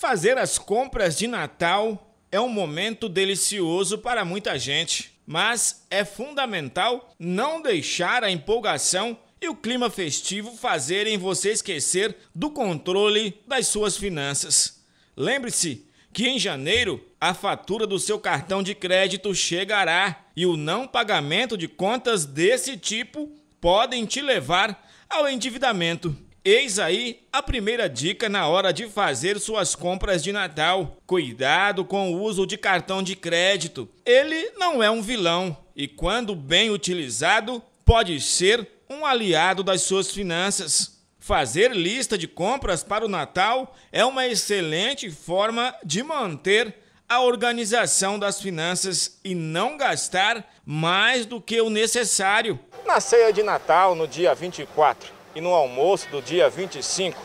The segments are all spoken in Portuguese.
Fazer as compras de Natal é um momento delicioso para muita gente, mas é fundamental não deixar a empolgação e o clima festivo fazerem você esquecer do controle das suas finanças. Lembre-se que em janeiro a fatura do seu cartão de crédito chegará e o não pagamento de contas desse tipo podem te levar ao endividamento. Eis aí a primeira dica na hora de fazer suas compras de Natal. Cuidado com o uso de cartão de crédito. Ele não é um vilão e, quando bem utilizado, pode ser um aliado das suas finanças. Fazer lista de compras para o Natal é uma excelente forma de manter a organização das finanças e não gastar mais do que o necessário. Na ceia de Natal, no dia 24, e no almoço do dia 25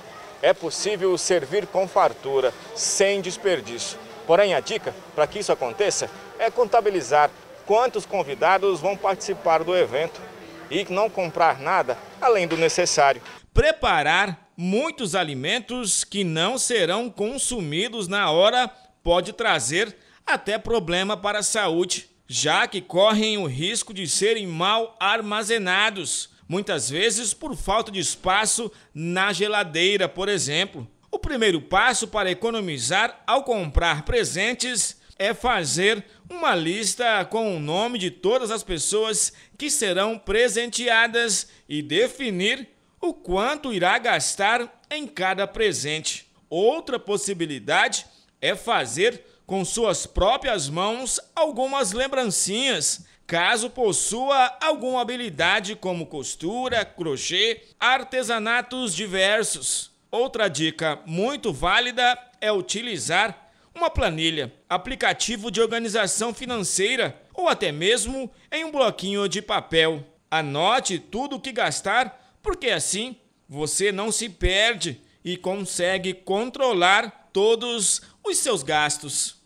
é possível servir com fartura, sem desperdício. Porém, a dica para que isso aconteça é contabilizar quantos convidados vão participar do evento e não comprar nada além do necessário. Preparar muitos alimentos que não serão consumidos na hora pode trazer até problema para a saúde, já que correm o risco de serem mal armazenados muitas vezes por falta de espaço na geladeira, por exemplo. O primeiro passo para economizar ao comprar presentes é fazer uma lista com o nome de todas as pessoas que serão presenteadas e definir o quanto irá gastar em cada presente. Outra possibilidade é fazer com suas próprias mãos algumas lembrancinhas caso possua alguma habilidade como costura, crochê, artesanatos diversos. Outra dica muito válida é utilizar uma planilha, aplicativo de organização financeira ou até mesmo em um bloquinho de papel. Anote tudo o que gastar, porque assim você não se perde e consegue controlar todos os seus gastos.